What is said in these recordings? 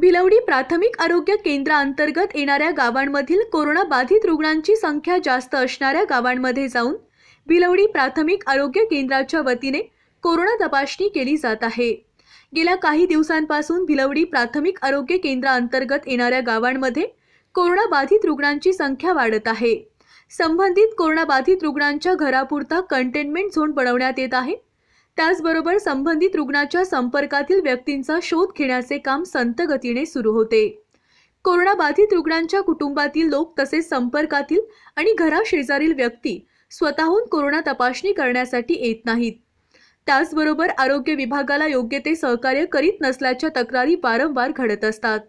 भिलवडी प्राथमिक आरोग्य केंद्राअंतर्गत येणाऱ्या गावांमधील कोरोना बाधित रुग्णांची संख्या जास्त असणाऱ्या गावांमध्ये जाऊन भिलवडी प्राथमिक आरोग्य केंद्राच्या वतीने कोरोना तपासणी केली जात आहे गेल्या काही दिवसांपासून भिलवडी प्राथमिक आरोग्य केंद्राअंतर्गत येणाऱ्या गावांमध्ये कोरोना बाधित रुग्णांची संख्या वाढत आहे संबंधित कोरोनाबाधित रुग्णांच्या घरापुरता कंटेनमेंट झोन बनवण्यात येत आहे त्याचबरोबर संबंधित रुग्णाच्या संपर्कातील व्यक्तींचा शोध घेण्याचे काम संत गतीने सुरू होते कोरोनाबाधित रुग्णांच्या कुटुंबातील लोक तसेच संपर्कातील आणि घराशेजारील व्यक्ती स्वतःहून कोरोना तपासणी करण्यासाठी येत नाहीत त्याचबरोबर आरोग्य विभागाला योग्य ते सहकार्य करीत नसल्याच्या तक्रारी वारंवार घडत असतात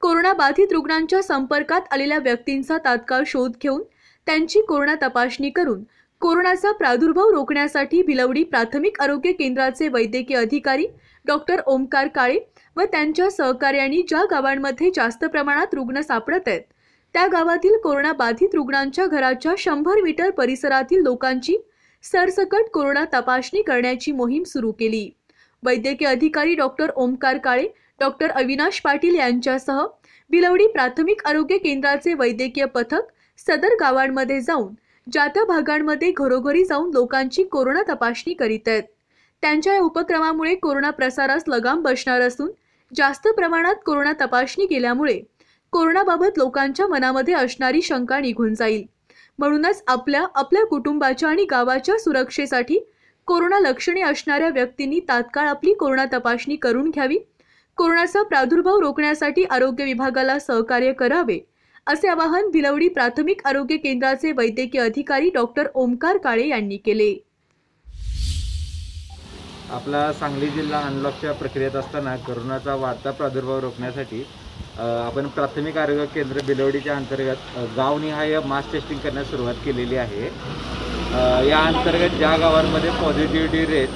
कोरोनाबाधित रुग्णांच्या संपर्कात आलेल्या व्यक्तींचा तात्काळ शोध घेऊन त्यांची कोरोना तपासणी करून कोरोनाचा प्रादुर्भाव रोखण्यासाठी भिलवडी प्राथमिक आरोग्य केंद्राचे वैद्यकीय अधिकारी डॉक्टर ओमकार काळे व त्यांच्या सहकार्यांनी ज्या गावांमध्ये जास्त प्रमाणात रुग्ण सापडत आहेत त्या गावातील कोरोना बाधित रुग्णांच्या घराच्या शंभर मीटर परिसरातील लोकांची सरसकट कोरोना तपासणी करण्याची मोहीम सुरू केली वैद्यकीय अधिकारी डॉक्टर ओमकार काळे डॉक्टर अविनाश पाटील यांच्यासह बिलवडी प्राथमिक आरोग्य केंद्राचे वैद्यकीय पथक सदर गावांमध्ये जाऊन ज्या त्या भागांमध्ये घरोघरी जाऊन लोकांची कोरोना तपासणी करीत आहेत त्यांच्या या उपक्रमामुळे कोरोना प्रसारास लगाम बसणार असून जास्त प्रमाणात कोरोना तपासणी केल्यामुळे कोरोनाबाबत लोकांच्या मनामध्ये असणारी शंका निघून जाईल म्हणूनच आपल्या आपल्या कुटुंबाच्या आणि गावाच्या सुरक्षेसाठी कोरोना लक्षणे असणाऱ्या व्यक्तींनी तात्काळ आपली कोरोना तपासणी करून घ्यावी कोरोनाचा प्रादुर्भाव रोखण्यासाठी आरोग्य विभागाला सहकार्य करावे असे आवाहन भिलवडी प्राथमिक आरोग्य केंद्राचे वैद्यकीय अधिकारी डॉक्टर ओमकार काळे यांनी केले आपला सांगली जिल्हा अनलॉकच्या प्रक्रियेत असताना करोनाचा वाढता प्रादुर्भाव रोखण्यासाठी आपण प्राथमिक आरोग्य केंद्र बिलवडीच्या अंतर्गत गावनिहाय मास टेस्टिंग करण्यास सुरुवात केलेली आहे या अंतर्गत ज्या गावांमध्ये पॉझिटिव्हिटी रेट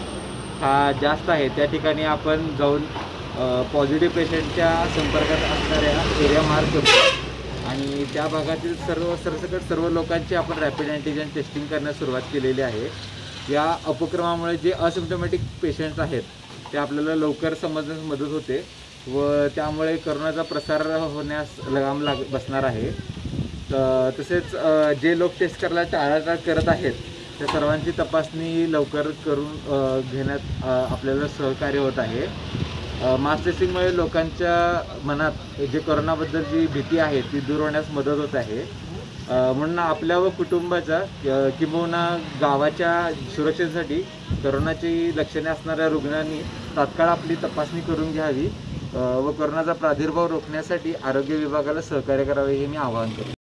हा जास्त आहे त्या ठिकाणी आपण जाऊन पॉझिटिव्ह पेशंटच्या संपर्कात असणाऱ्या एरिया मार्क करतो आणि त्या भागातील सर्व सरसकट सर्व लोकांची आपण रॅपिड अँटीजन टेस्टिंग करण्यास सुरुवात केलेली आहे या उपक्रमामुळे जे असिम्टोमॅटिक पेशंट्स आहेत ते आपल्याला लवकर समजण्यास मदत होते व त्यामुळे करोनाचा प्रसार होण्यास लगाम लाग बसणार आहे तसेच जे लोक टेस्ट करायला टाळाटाळ करत आहेत त्या सर्वांची तपासणी लवकर करून घेण्यात आपल्याला सहकार्य होत आहे मास लोकांच्या मनात जे करोनाबद्दल जी भीती आहे ती दूर होण्यास मदत होत आहे म्हणून आपल्या व कुटुंबाचा किंबहुना गावाच्या सुरक्षेसाठी करोनाची लक्षणे असणाऱ्या रुग्णांनी तात्काळ आपली तपासणी करून घ्यावी व करोनाचा प्रादुर्भाव रोखण्यासाठी आरोग्य विभागाला सहकार्य करावे हे मी आवाहन करतो